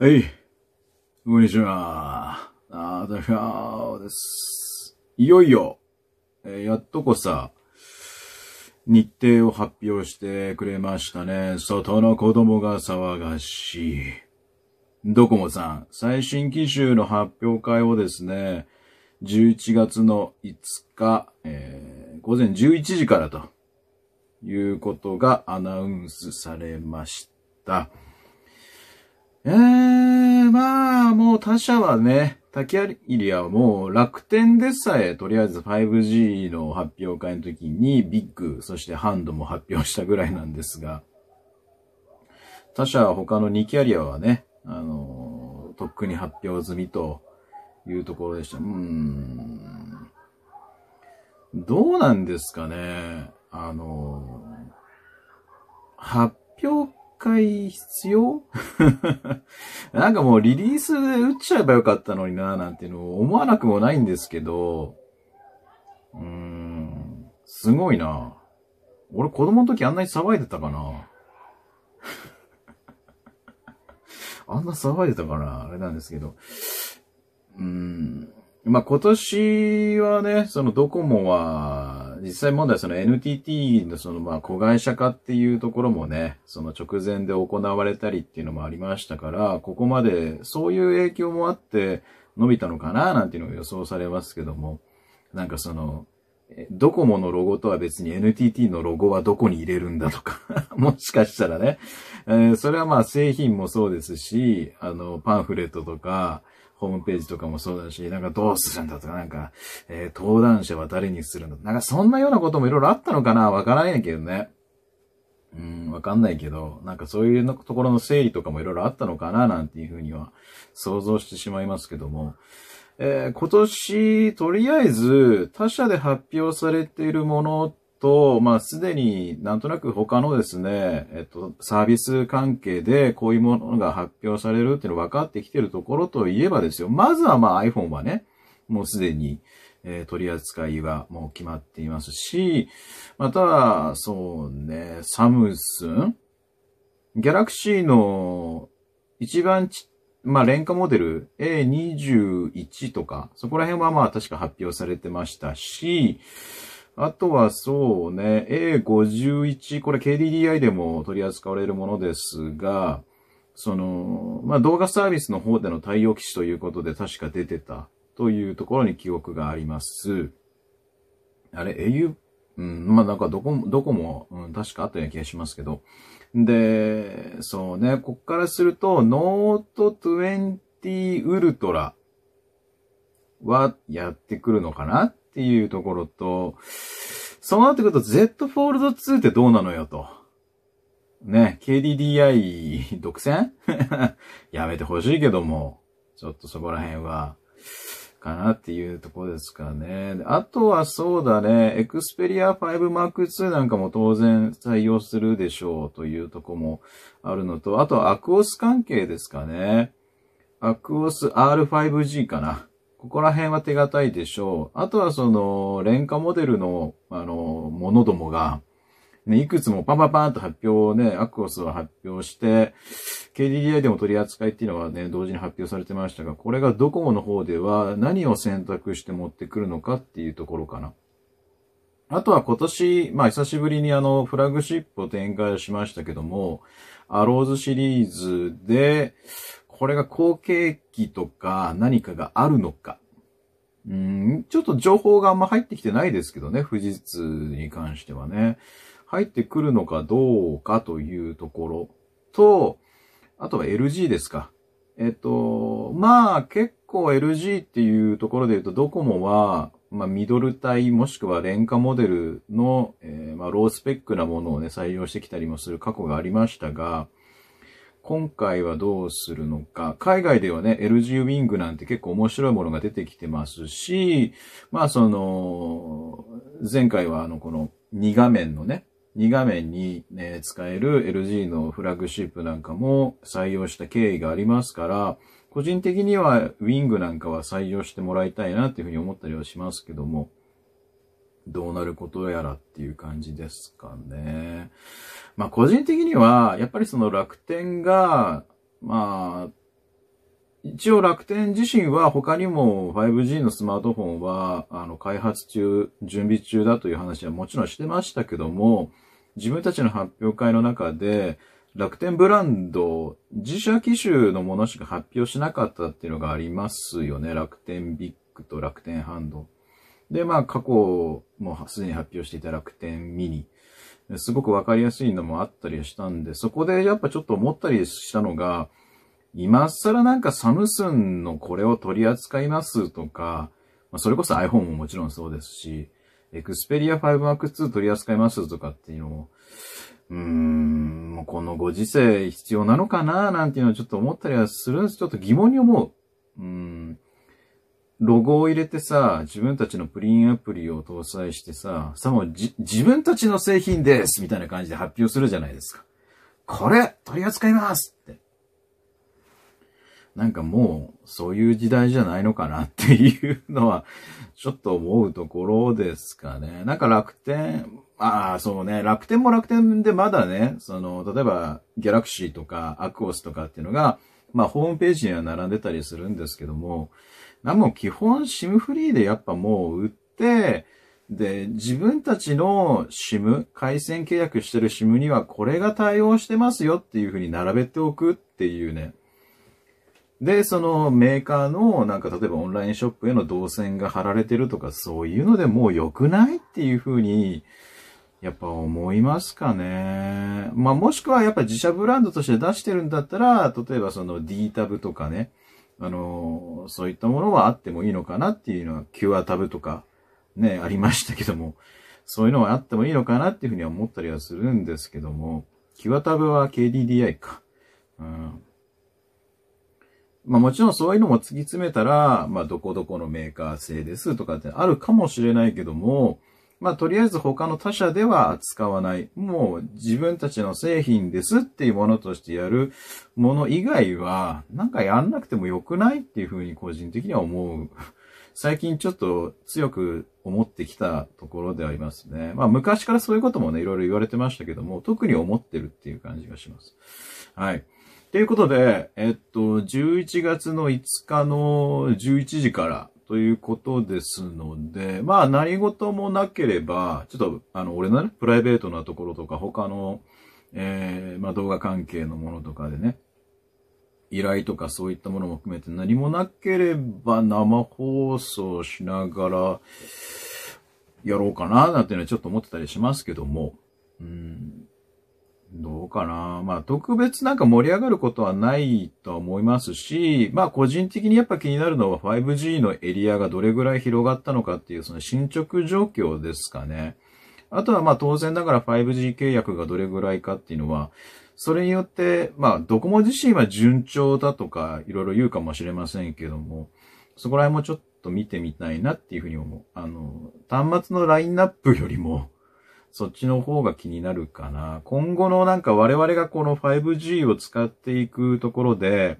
はい。こんにちは。あたしゃです。いよいよ、えー、やっとこさ、日程を発表してくれましたね。外の子供が騒がしい。ドコモさん、最新機種の発表会をですね、11月の5日、えー、午前11時からということがアナウンスされました。えー、まあ、もう他社はね、竹アリアはもう楽天でさえ、とりあえず 5G の発表会の時にビッグ、そしてハンドも発表したぐらいなんですが、他社は他の2キャリアはね、あの、とっくに発表済みというところでした。うーん。どうなんですかね。あの、発表回必要 なんかもうリリースで打っちゃえばよかったのにな、なんていうのを思わなくもないんですけど、うーん、すごいな。俺子供の時あんなに騒いでたかな。あんな騒いでたかなあれなんですけど。うーん。まあ、今年はね、そのドコモは、実際問題その NTT のそのまあ子会社化っていうところもね、その直前で行われたりっていうのもありましたから、ここまでそういう影響もあって伸びたのかななんていうのが予想されますけども、なんかその、ドコモのロゴとは別に NTT のロゴはどこに入れるんだとか もしかしたらね、えー、それはまあ製品もそうですし、あの、パンフレットとか、ホームページとかもそうだし、なんかどうするんだとか、なんか、えー、登壇者は誰にするんだなんかそんなようなこともいろいろあったのかなわからないけどね。うん、わかんないけど、なんかそういうのところの整理とかもいろいろあったのかななんていうふうには想像してしまいますけども。えー、今年、とりあえず、他社で発表されているものっと、まあ、すでになんとなく他のですね、えっと、サービス関係でこういうものが発表されるっていうの分かってきてるところといえばですよ。まずはまあ iPhone はね、もうすでに、えー、取り扱いはもう決まっていますし、また、そうね、サムスンギャラクシーの一番ち、まあ、廉価モデル A21 とか、そこら辺はまあ確か発表されてましたし、あとはそうね、A51、これ KDDI でも取り扱われるものですが、その、まあ、動画サービスの方での対応機種ということで確か出てたというところに記憶があります。あれ、au、うん、まあ、なんかどこも、どこも、うん、確かあったような気がしますけど。で、そうね、こっからすると、ノート20ウルトラはやってくるのかなっていうところと、そうなってくると Z フォールド2ってどうなのよと。ね、KDDI 独占 やめてほしいけども、ちょっとそこら辺は、かなっていうところですかね。あとはそうだね、Xperia 5 Mark II なんかも当然採用するでしょうというとこもあるのと、あとはアクオス関係ですかね。アクオス R5G かな。ここら辺は手堅いでしょう。あとはその、廉価モデルの、あの、ものどもが、ね、いくつもパンパンパンと発表をね、アクオスは発表して、KDDI でも取り扱いっていうのはね、同時に発表されてましたが、これがドコモの方では何を選択して持ってくるのかっていうところかな。あとは今年、まあ久しぶりにあの、フラグシップを展開しましたけども、アローズシリーズで、これが後継機とか何かがあるのか。うん、ちょっと情報があんま入ってきてないですけどね、富士通に関してはね。入ってくるのかどうかというところと、あとは LG ですか。えっと、まあ結構 LG っていうところで言うとドコモは、まあミドル体もしくは廉価モデルの、えー、まあロースペックなものをね採用してきたりもする過去がありましたが、今回はどうするのか。海外ではね、LG ウィングなんて結構面白いものが出てきてますし、まあその、前回はあのこの2画面のね、2画面に、ね、使える LG のフラッグシップなんかも採用した経緯がありますから、個人的にはウィングなんかは採用してもらいたいなっていうふうに思ったりはしますけども、どうなることやらっていう感じですかね。まあ個人的には、やっぱりその楽天が、まあ、一応楽天自身は他にも 5G のスマートフォンは、あの、開発中、準備中だという話はもちろんしてましたけども、自分たちの発表会の中で、楽天ブランド、自社機種のものしか発表しなかったっていうのがありますよね。楽天ビッグと楽天ハンド。で、まあ過去もすでに発表していた楽天ミニ。すごくわかりやすいのもあったりしたんで、そこでやっぱちょっと思ったりしたのが、今更なんかサムスンのこれを取り扱いますとか、まあ、それこそ iPhone ももちろんそうですし、Xperia 5 m a r k II 取り扱いますとかっていうのも、うーん、もうこのご時世必要なのかななんていうのをちょっと思ったりはするんです。ちょっと疑問に思う。うん。ロゴを入れてさ、自分たちのプリンアプリを搭載してさ、さもじ、自分たちの製品ですみたいな感じで発表するじゃないですか。これ取り扱いますって。なんかもう、そういう時代じゃないのかなっていうのは、ちょっと思うところですかね。なんか楽天、ああ、そうね。楽天も楽天でまだね、その、例えば、ギャラクシーとか、アクオスとかっていうのが、まあ、ホームページには並んでたりするんですけども、なんも基本 SIM フリーでやっぱもう売って、で、自分たちの SIM、回線契約してる SIM にはこれが対応してますよっていうふうに並べておくっていうね。で、そのメーカーのなんか例えばオンラインショップへの動線が貼られてるとかそういうのでもう良くないっていうふうに、やっぱ思いますかね。まあ、もしくはやっぱ自社ブランドとして出してるんだったら、例えばその D タブとかね、あの、そういったものはあってもいいのかなっていうのは QR タブとかね、ありましたけども、そういうのはあってもいいのかなっていうふうには思ったりはするんですけども、QR タブは KDDI か。うん。まあもちろんそういうのも突き詰めたら、まあどこどこのメーカー製ですとかってあるかもしれないけども、まあ、とりあえず他の他社では使わない。もう自分たちの製品ですっていうものとしてやるもの以外は、なんかやんなくてもよくないっていうふうに個人的には思う。最近ちょっと強く思ってきたところでありますね。まあ昔からそういうこともね、いろいろ言われてましたけども、特に思ってるっていう感じがします。はい。ということで、えっと、11月の5日の11時から、ということですので、まあ何事もなければ、ちょっとあの俺のね、プライベートなところとか他の、えー、まあ動画関係のものとかでね、依頼とかそういったものも含めて何もなければ生放送しながらやろうかななんていうのはちょっと思ってたりしますけども、うんどうかな。まあ、特別なんか盛り上がることはないとは思いますし、まあ、個人的にやっぱ気になるのは 5G のエリアがどれぐらい広がったのかっていう、その進捗状況ですかね。あとは、まあ、当然ながら 5G 契約がどれぐらいかっていうのは、それによって、まあ、ドコモ自身は順調だとか、いろいろ言うかもしれませんけども、そこら辺もちょっと見てみたいなっていうふうに思う。あの、端末のラインナップよりも、そっちの方が気になるかな。今後のなんか我々がこの 5G を使っていくところで、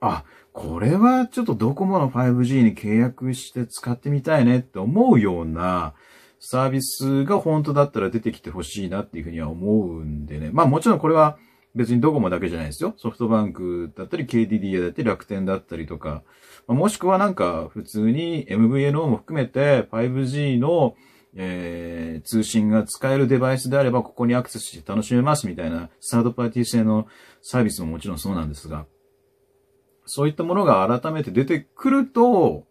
あ、これはちょっとドコモの 5G に契約して使ってみたいねって思うようなサービスが本当だったら出てきてほしいなっていうふうには思うんでね。まあもちろんこれは別にドコモだけじゃないですよ。ソフトバンクだったり KDDA だったり楽天だったりとか、もしくはなんか普通に MVNO も含めて 5G のえー、通信が使えるデバイスであれば、ここにアクセスして楽しめますみたいな、サードパーティー製のサービスももちろんそうなんですが、そういったものが改めて出てくると、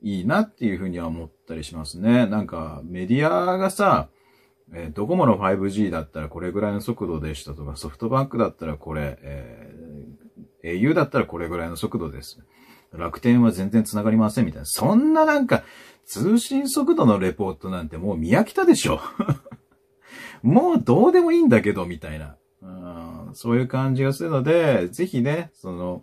いいなっていうふうには思ったりしますね。なんか、メディアがさ、えー、ドコモの 5G だったらこれぐらいの速度でしたとか、ソフトバンクだったらこれ、えー、au だったらこれぐらいの速度です。楽天は全然繋がりませんみたいな。そんななんか、通信速度のレポートなんてもう見飽きたでしょ もうどうでもいいんだけど、みたいな。うんそういう感じがするので、ぜひね、その、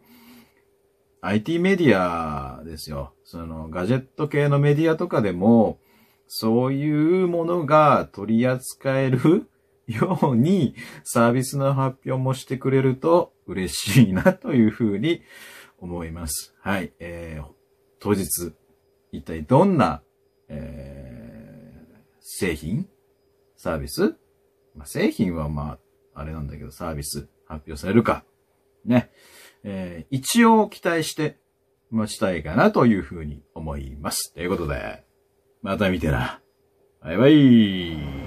IT メディアですよ。その、ガジェット系のメディアとかでも、そういうものが取り扱える ように、サービスの発表もしてくれると嬉しいなというふうに思います。はい。えー、当日、一体どんな、えー、製品サービス、まあ、製品はまあ、あれなんだけど、サービス発表されるか。ね。えー、一応期待して待ちたいかなというふうに思います。ということで、また見てな。バイバイ。